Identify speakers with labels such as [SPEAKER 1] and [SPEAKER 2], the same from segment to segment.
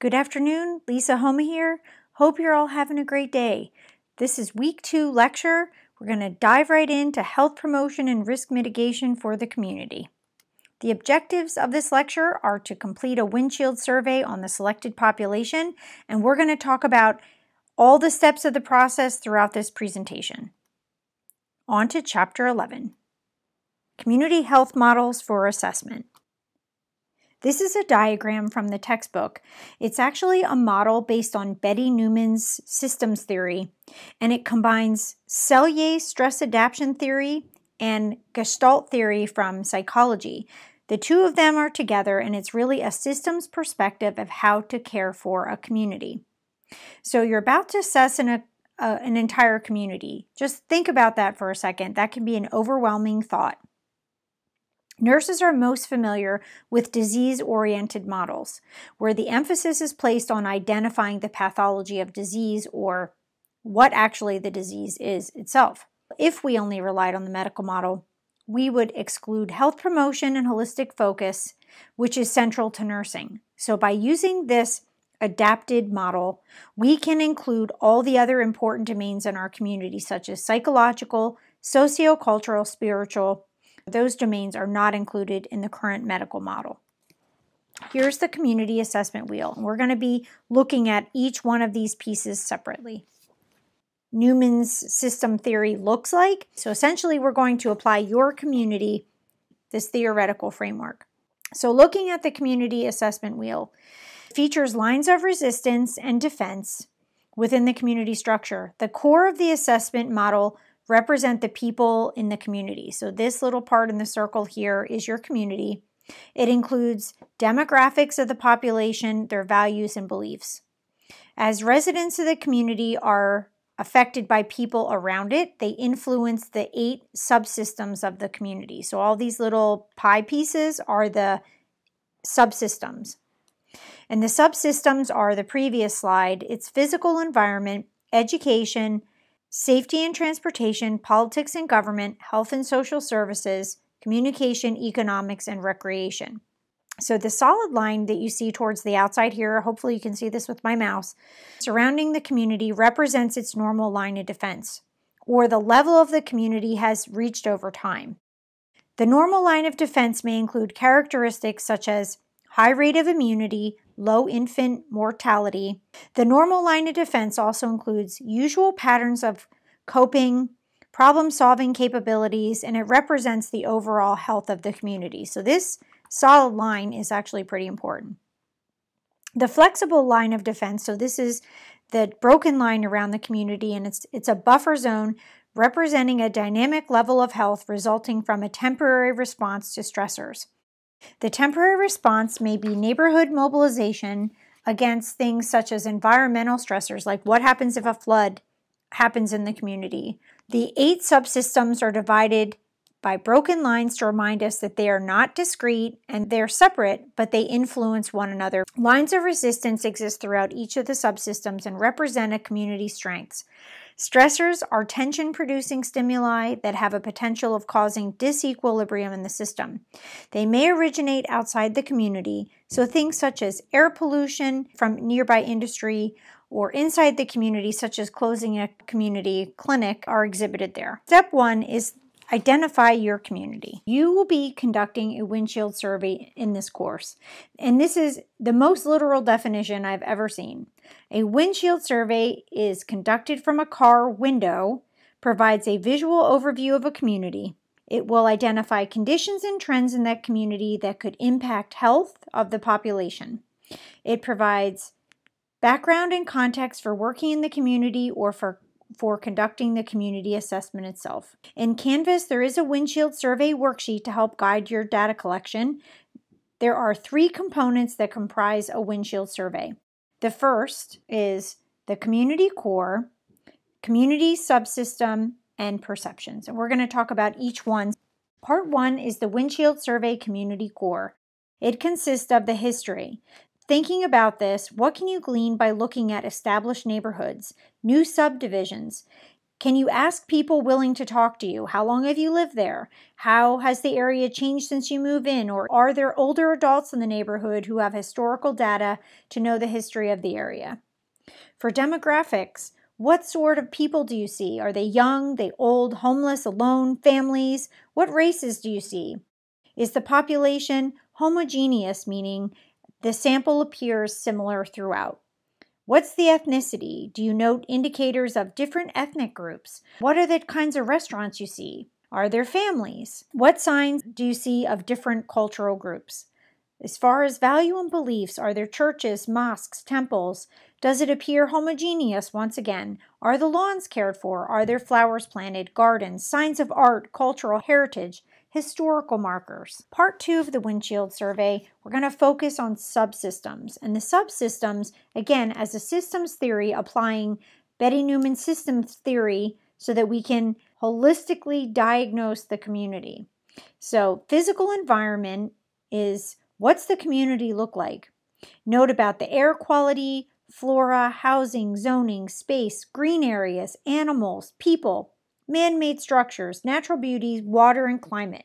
[SPEAKER 1] Good afternoon, Lisa Homa here. Hope you're all having a great day. This is week two lecture. We're going to dive right into health promotion and risk mitigation for the community. The objectives of this lecture are to complete a windshield survey on the selected population, and we're going to talk about all the steps of the process throughout this presentation. On to Chapter 11, Community Health Models for Assessment. This is a diagram from the textbook. It's actually a model based on Betty Newman's systems theory, and it combines Cellier stress adaptation theory and Gestalt theory from psychology. The two of them are together, and it's really a systems perspective of how to care for a community. So you're about to assess an, a, uh, an entire community. Just think about that for a second. That can be an overwhelming thought. Nurses are most familiar with disease oriented models, where the emphasis is placed on identifying the pathology of disease or what actually the disease is itself. If we only relied on the medical model, we would exclude health promotion and holistic focus, which is central to nursing. So, by using this adapted model, we can include all the other important domains in our community, such as psychological, sociocultural, spiritual, those domains are not included in the current medical model. Here's the community assessment wheel. We're going to be looking at each one of these pieces separately. Newman's system theory looks like. So essentially, we're going to apply your community this theoretical framework. So looking at the community assessment wheel, features lines of resistance and defense within the community structure. The core of the assessment model represent the people in the community. So this little part in the circle here is your community. It includes demographics of the population, their values and beliefs. As residents of the community are affected by people around it, they influence the eight subsystems of the community. So all these little pie pieces are the subsystems. And the subsystems are the previous slide. It's physical environment, education, safety and transportation, politics and government, health and social services, communication, economics, and recreation. So the solid line that you see towards the outside here, hopefully you can see this with my mouse, surrounding the community represents its normal line of defense, or the level of the community has reached over time. The normal line of defense may include characteristics such as high rate of immunity, low infant mortality. The normal line of defense also includes usual patterns of coping, problem solving capabilities, and it represents the overall health of the community. So, this solid line is actually pretty important. The flexible line of defense, so this is the broken line around the community, and it's, it's a buffer zone representing a dynamic level of health resulting from a temporary response to stressors. The temporary response may be neighborhood mobilization against things such as environmental stressors, like what happens if a flood happens in the community. The eight subsystems are divided by broken lines to remind us that they are not discrete and they're separate, but they influence one another. Lines of resistance exist throughout each of the subsystems and represent a community's strengths. Stressors are tension producing stimuli that have a potential of causing disequilibrium in the system. They may originate outside the community, so things such as air pollution from nearby industry or inside the community, such as closing a community clinic, are exhibited there. Step one is Identify your community. You will be conducting a windshield survey in this course, and this is the most literal definition I've ever seen. A windshield survey is conducted from a car window, provides a visual overview of a community. It will identify conditions and trends in that community that could impact health of the population. It provides background and context for working in the community or for for conducting the community assessment itself. In Canvas, there is a windshield survey worksheet to help guide your data collection. There are three components that comprise a windshield survey. The first is the community core, community subsystem, and perceptions. And we're going to talk about each one. Part one is the windshield survey community core. It consists of the history. Thinking about this, what can you glean by looking at established neighborhoods, new subdivisions? Can you ask people willing to talk to you, how long have you lived there? How has the area changed since you move in? Or are there older adults in the neighborhood who have historical data to know the history of the area? For demographics, what sort of people do you see? Are they young, they old, homeless, alone, families? What races do you see? Is the population homogeneous, meaning the sample appears similar throughout. What's the ethnicity? Do you note indicators of different ethnic groups? What are the kinds of restaurants you see? Are there families? What signs do you see of different cultural groups? As far as value and beliefs, are there churches, mosques, temples? Does it appear homogeneous once again? Are the lawns cared for? Are there flowers planted, gardens, signs of art, cultural heritage? historical markers. Part two of the windshield survey, we're going to focus on subsystems. And the subsystems, again, as a systems theory, applying Betty Newman systems theory so that we can holistically diagnose the community. So, physical environment is what's the community look like? Note about the air quality, flora, housing, zoning, space, green areas, animals, people, man made structures, natural beauty, water, and climate.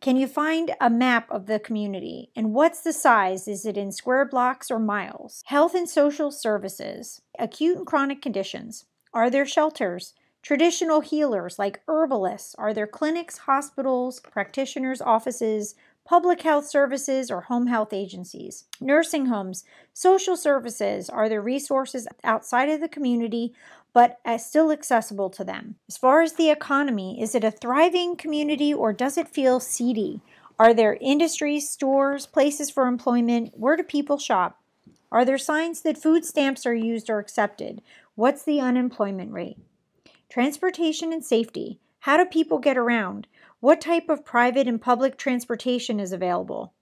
[SPEAKER 1] Can you find a map of the community? And what's the size? Is it in square blocks or miles? Health and social services, acute and chronic conditions. Are there shelters? Traditional healers like herbalists. Are there clinics, hospitals, practitioners, offices, public health services, or home health agencies? Nursing homes, social services. Are there resources outside of the community but still accessible to them. As far as the economy, is it a thriving community or does it feel seedy? Are there industries, stores, places for employment? Where do people shop? Are there signs that food stamps are used or accepted? What's the unemployment rate? Transportation and safety. How do people get around? What type of private and public transportation is available?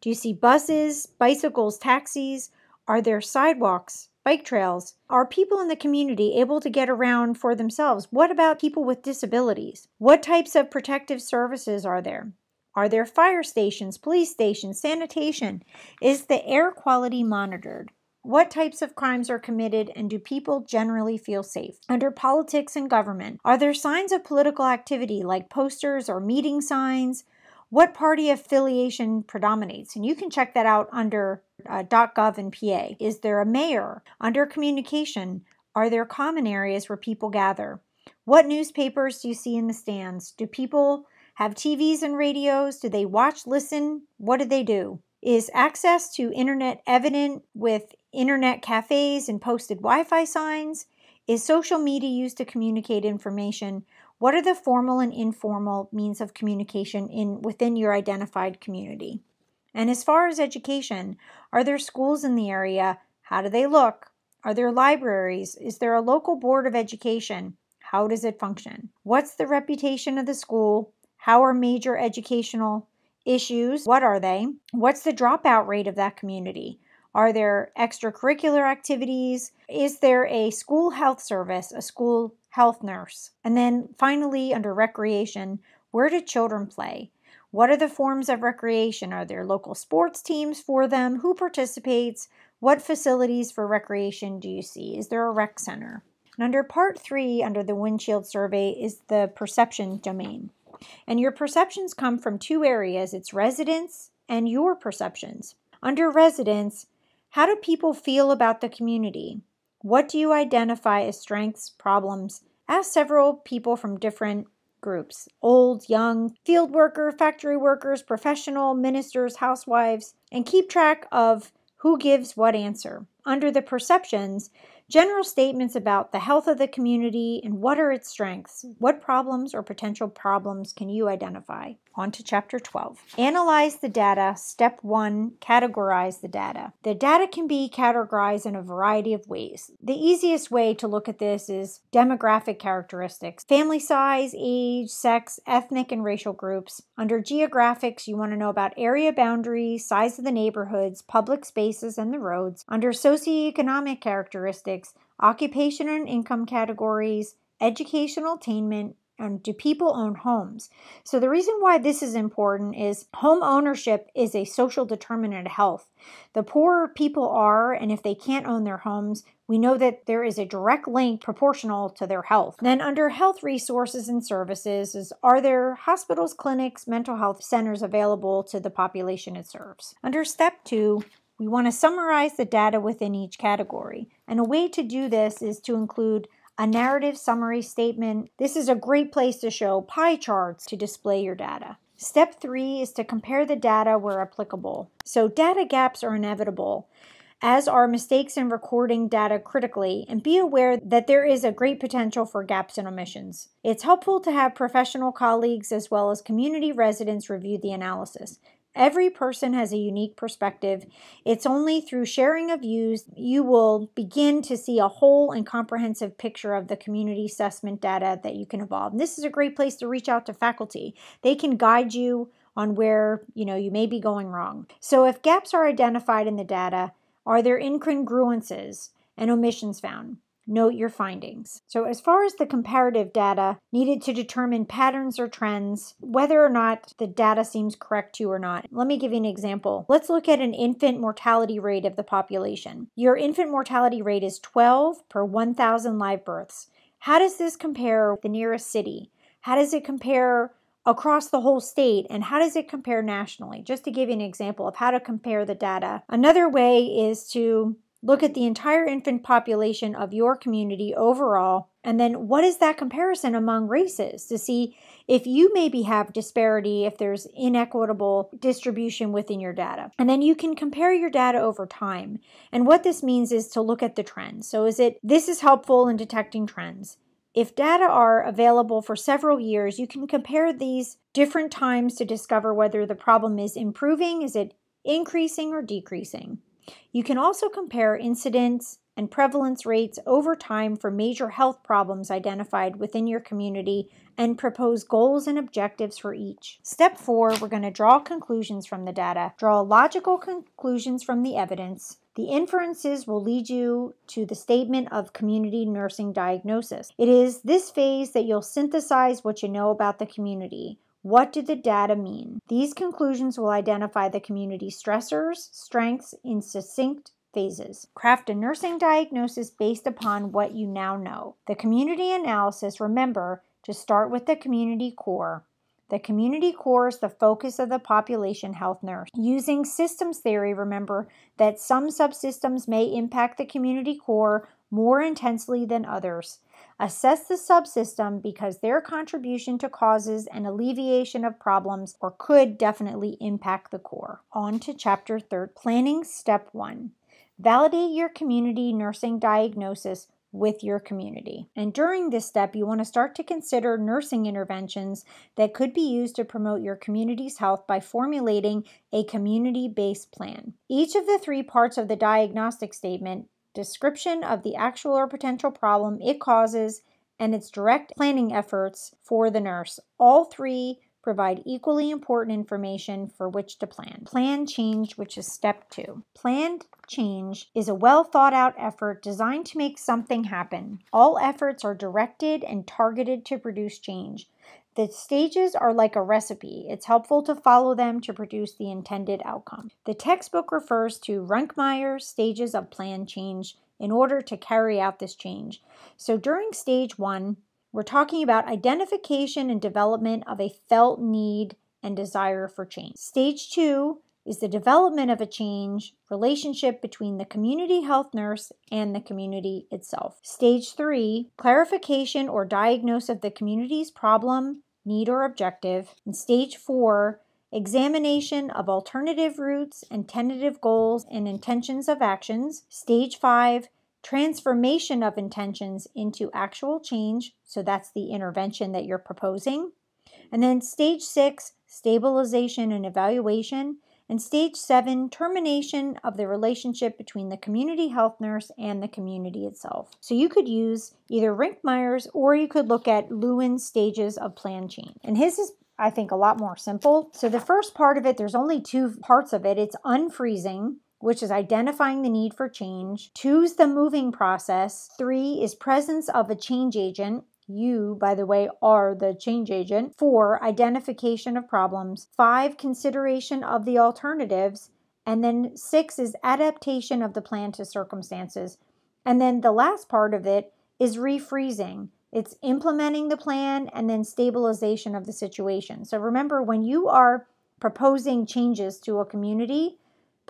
[SPEAKER 1] Do you see buses, bicycles, taxis? Are there sidewalks? bike trails. Are people in the community able to get around for themselves? What about people with disabilities? What types of protective services are there? Are there fire stations, police stations, sanitation? Is the air quality monitored? What types of crimes are committed and do people generally feel safe? Under politics and government, are there signs of political activity like posters or meeting signs? what party affiliation predominates. And you can check that out under uh, .gov and PA. Is there a mayor? Under communication, are there common areas where people gather? What newspapers do you see in the stands? Do people have TVs and radios? Do they watch, listen? What do they do? Is access to internet evident with internet cafes and posted Wi Fi signs? Is social media used to communicate information? What are the formal and informal means of communication in within your identified community? And as far as education, are there schools in the area? How do they look? Are there libraries? Is there a local board of education? How does it function? What's the reputation of the school? How are major educational issues? What are they? What's the dropout rate of that community? Are there extracurricular activities? Is there a school health service, a school health nurse. And then finally, under recreation, where do children play? What are the forms of recreation? Are there local sports teams for them? Who participates? What facilities for recreation do you see? Is there a rec center? And under part three, under the windshield survey, is the perception domain. And your perceptions come from two areas it's residence and your perceptions. Under residence, how do people feel about the community? What do you identify as strengths, problems? Ask several people from different groups old, young, field worker, factory workers, professional, ministers, housewives, and keep track of who gives what answer. Under the perceptions, General statements about the health of the community and what are its strengths. What problems or potential problems can you identify? On to chapter 12. Analyze the data. Step 1 Categorize the data. The data can be categorized in a variety of ways. The easiest way to look at this is demographic characteristics family size, age, sex, ethnic, and racial groups. Under geographics, you want to know about area boundaries, size of the neighborhoods, public spaces, and the roads. Under socioeconomic characteristics, occupation and income categories, educational attainment, and do people own homes? So, the reason why this is important is home ownership is a social determinant of health. The poorer people are, and if they can't own their homes, we know that there is a direct link proportional to their health. Then, under health resources and services, is are there hospitals, clinics, mental health centers available to the population it serves? Under step two, we want to summarize the data within each category. And a way to do this is to include a narrative summary statement. This is a great place to show pie charts to display your data. Step three is to compare the data where applicable. So data gaps are inevitable, as are mistakes in recording data critically, and be aware that there is a great potential for gaps and omissions. It's helpful to have professional colleagues as well as community residents review the analysis. Every person has a unique perspective. It's only through sharing of views you will begin to see a whole and comprehensive picture of the community assessment data that you can evolve. And this is a great place to reach out to faculty. They can guide you on where, you know, you may be going wrong. So if gaps are identified in the data, are there incongruences and omissions found? Note your findings. So, as far as the comparative data needed to determine patterns or trends, whether or not the data seems correct to you or not, let me give you an example. Let's look at an infant mortality rate of the population. Your infant mortality rate is 12 per 1,000 live births. How does this compare the nearest city? How does it compare across the whole state and how does it compare nationally? Just to give you an example of how to compare the data. Another way is to Look at the entire infant population of your community overall, and then what is that comparison among races to see if you maybe have disparity, if there's inequitable distribution within your data. And then you can compare your data over time. And what this means is to look at the trends. So, is it this is helpful in detecting trends? If data are available for several years, you can compare these different times to discover whether the problem is improving, is it increasing, or decreasing. You can also compare incidence and prevalence rates over time for major health problems identified within your community and propose goals and objectives for each. Step four, we're going to draw conclusions from the data. Draw logical conclusions from the evidence. The inferences will lead you to the statement of community nursing diagnosis. It is this phase that you'll synthesize what you know about the community. What do the data mean? These conclusions will identify the community stressors, strengths in succinct phases. Craft a nursing diagnosis based upon what you now know. The community analysis, remember to start with the community core. The community core is the focus of the population health nurse. Using systems theory, remember that some subsystems may impact the community core more intensely than others assess the subsystem because their contribution to causes and alleviation of problems or could definitely impact the core. On to Chapter 3 Planning Step 1 Validate your community nursing diagnosis with your community. And during this step, you want to start to consider nursing interventions that could be used to promote your community's health by formulating a community based plan. Each of the three parts of the diagnostic statement description of the actual or potential problem it causes, and its direct planning efforts for the nurse. All three provide equally important information for which to plan. Plan change, which is step two. Planned change is a well thought out effort designed to make something happen. All efforts are directed and targeted to produce change. The stages are like a recipe. It's helpful to follow them to produce the intended outcome. The textbook refers to Runkmeyer's stages of plan change in order to carry out this change. So during stage one, we're talking about identification and development of a felt need and desire for change. Stage two is the development of a change relationship between the community health nurse and the community itself. Stage three, clarification or diagnosis of the community's problem, need, or objective. And stage four, examination of alternative routes and tentative goals and intentions of actions. Stage five, transformation of intentions into actual change. So that's the intervention that you're proposing. And then stage six, stabilization and evaluation and stage seven, termination of the relationship between the community health nurse and the community itself. So you could use either Rink-Myers or you could look at Lewin's stages of plan change. And his is I think a lot more simple. So the first part of it, there's only two parts of it. It's unfreezing, which is identifying the need for change. is the moving process. Three is presence of a change agent. You, by the way, are the change agent. Four, identification of problems. Five, consideration of the alternatives. And then six is adaptation of the plan to circumstances. And then the last part of it is refreezing. It's implementing the plan and then stabilization of the situation. So remember, when you are proposing changes to a community,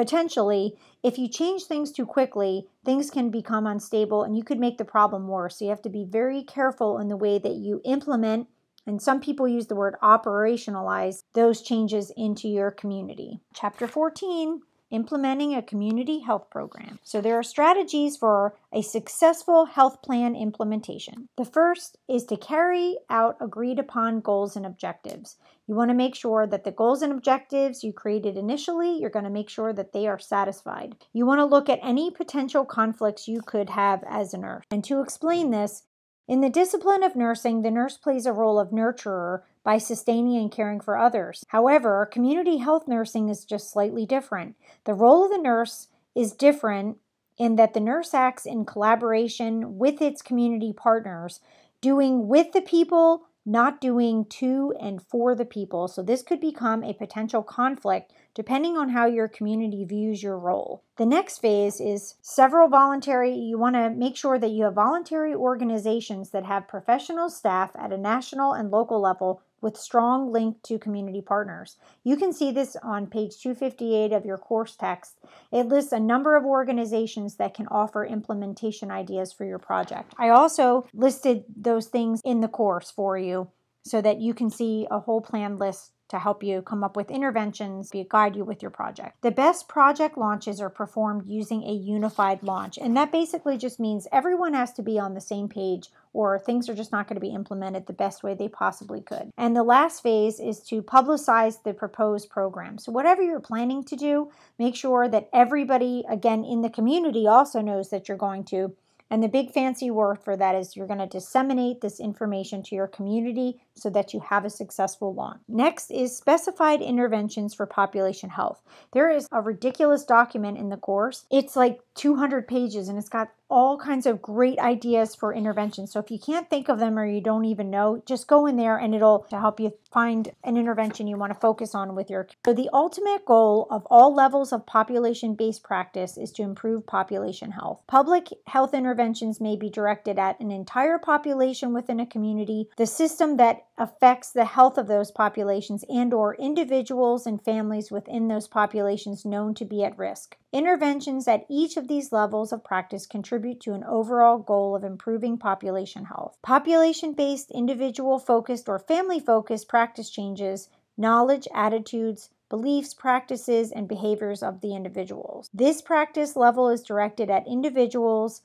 [SPEAKER 1] potentially, if you change things too quickly, things can become unstable and you could make the problem worse. So you have to be very careful in the way that you implement, and some people use the word operationalize, those changes into your community. Chapter 14 implementing a community health program. So there are strategies for a successful health plan implementation. The first is to carry out agreed upon goals and objectives. You want to make sure that the goals and objectives you created initially, you're going to make sure that they are satisfied. You want to look at any potential conflicts you could have as a nurse. And to explain this, in the discipline of nursing, the nurse plays a role of nurturer by sustaining and caring for others. However, community health nursing is just slightly different. The role of the nurse is different in that the nurse acts in collaboration with its community partners, doing with the people, not doing to and for the people. So, this could become a potential conflict depending on how your community views your role. The next phase is several voluntary, you want to make sure that you have voluntary organizations that have professional staff at a national and local level with strong link to community partners. You can see this on page 258 of your course text. It lists a number of organizations that can offer implementation ideas for your project. I also listed those things in the course for you so that you can see a whole plan list to help you come up with interventions to guide you with your project. The best project launches are performed using a unified launch, and that basically just means everyone has to be on the same page or things are just not going to be implemented the best way they possibly could. And the last phase is to publicize the proposed program. So, whatever you're planning to do, make sure that everybody, again, in the community also knows that you're going to and the big fancy word for that is you're going to disseminate this information to your community so that you have a successful launch. Next is specified interventions for population health. There is a ridiculous document in the course. It's like 200 pages and it's got all kinds of great ideas for interventions. So if you can't think of them or you don't even know, just go in there and it'll help you find an intervention you want to focus on with your. So the ultimate goal of all levels of population-based practice is to improve population health. Public health interventions interventions may be directed at an entire population within a community, the system that affects the health of those populations and or individuals and families within those populations known to be at risk. Interventions at each of these levels of practice contribute to an overall goal of improving population health. Population-based, individual-focused or family-focused practice changes, knowledge, attitudes, beliefs, practices, and behaviors of the individuals. This practice level is directed at individuals,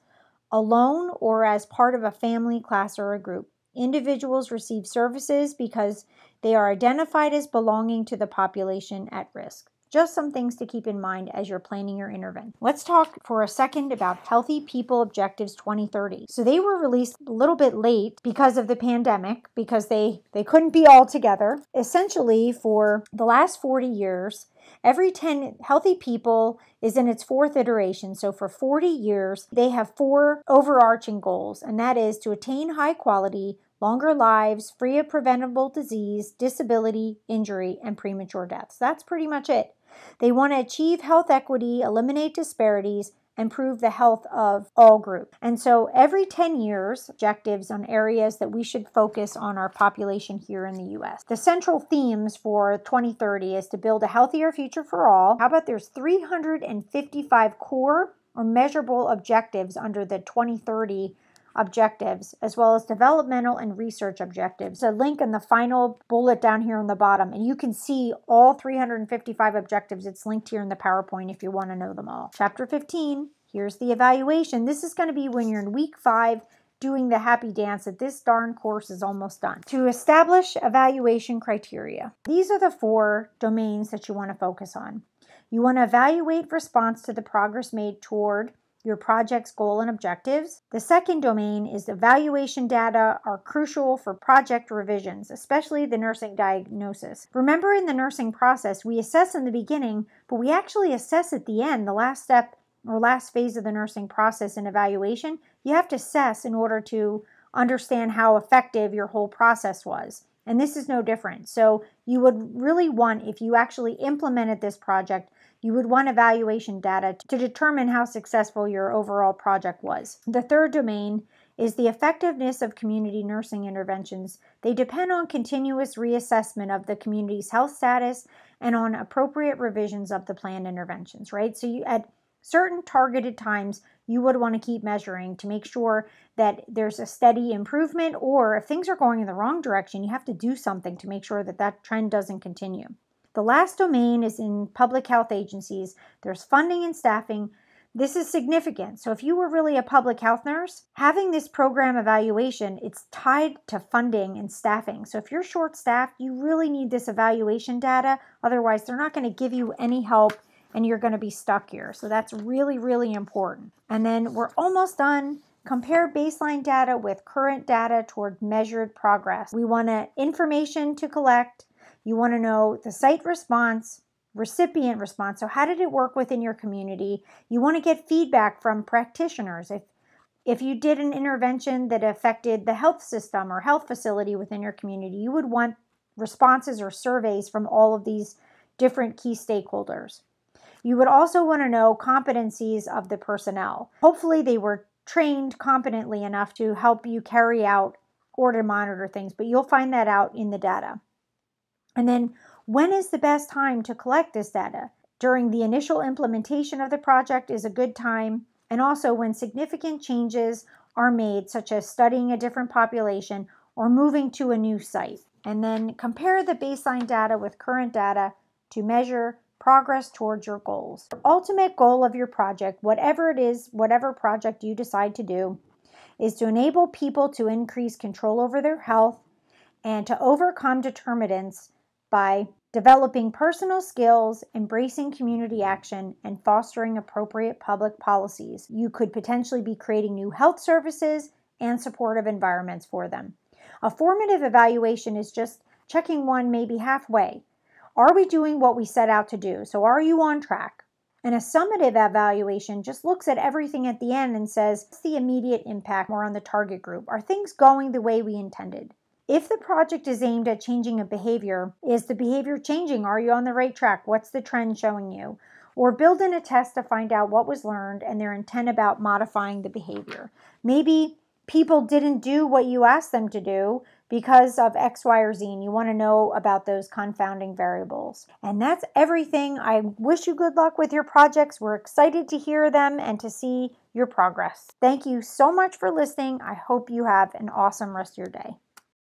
[SPEAKER 1] alone or as part of a family, class, or a group. Individuals receive services because they are identified as belonging to the population at risk. Just some things to keep in mind as you're planning your intervention. Let's talk for a second about Healthy People Objectives 2030. So they were released a little bit late because of the pandemic, because they, they couldn't be all together. Essentially, for the last 40 years, Every 10 Healthy People is in its fourth iteration. So for 40 years, they have four overarching goals, and that is to attain high quality, longer lives, free of preventable disease, disability, injury, and premature deaths. That's pretty much it. They want to achieve health equity, eliminate disparities, improve the health of all groups, And so every 10 years, objectives on areas that we should focus on our population here in the US. The central themes for 2030 is to build a healthier future for all. How about there's 355 core or measurable objectives under the 2030 objectives, as well as developmental and research objectives. A link in the final bullet down here on the bottom, and you can see all 355 objectives. It's linked here in the PowerPoint if you want to know them all. Chapter 15, here's the evaluation. This is going to be when you're in week five doing the happy dance that this darn course is almost done. To establish evaluation criteria, these are the four domains that you want to focus on. You want to evaluate response to the progress made toward your project's goal and objectives. The second domain is evaluation data are crucial for project revisions, especially the nursing diagnosis. Remember in the nursing process, we assess in the beginning, but we actually assess at the end, the last step or last phase of the nursing process and evaluation. You have to assess in order to understand how effective your whole process was. And this is no different. So, you would really want, if you actually implemented this project, you would want evaluation data to determine how successful your overall project was. The third domain is the effectiveness of community nursing interventions. They depend on continuous reassessment of the community's health status and on appropriate revisions of the planned interventions, right? So you at certain targeted times you would want to keep measuring to make sure that there's a steady improvement or if things are going in the wrong direction, you have to do something to make sure that that trend doesn't continue. The last domain is in public health agencies. There's funding and staffing. This is significant. So if you were really a public health nurse, having this program evaluation, it's tied to funding and staffing. So if you're short staffed, you really need this evaluation data. Otherwise, they're not going to give you any help and you're going to be stuck here. So that's really, really important. And then we're almost done. Compare baseline data with current data toward measured progress. We want to information to collect, you want to know the site response, recipient response. So how did it work within your community? You want to get feedback from practitioners. If if you did an intervention that affected the health system or health facility within your community, you would want responses or surveys from all of these different key stakeholders. You would also want to know competencies of the personnel. Hopefully, they were trained competently enough to help you carry out or to monitor things, but you'll find that out in the data. And then when is the best time to collect this data? During the initial implementation of the project is a good time, and also when significant changes are made, such as studying a different population or moving to a new site. And then compare the baseline data with current data to measure progress towards your goals. The ultimate goal of your project, whatever it is, whatever project you decide to do, is to enable people to increase control over their health and to overcome determinants by developing personal skills, embracing community action, and fostering appropriate public policies. You could potentially be creating new health services and supportive environments for them. A formative evaluation is just checking one maybe halfway. Are we doing what we set out to do? So, are you on track? And a summative evaluation just looks at everything at the end and says, what's the immediate impact more on the target group? Are things going the way we intended? If the project is aimed at changing a behavior, is the behavior changing? Are you on the right track? What's the trend showing you? Or build in a test to find out what was learned and their intent about modifying the behavior. Maybe people didn't do what you asked them to do because of X, Y, or Z, and you want to know about those confounding variables. And that's everything. I wish you good luck with your projects. We're excited to hear them and to see your progress. Thank you so much for listening. I hope you have an awesome rest of your day.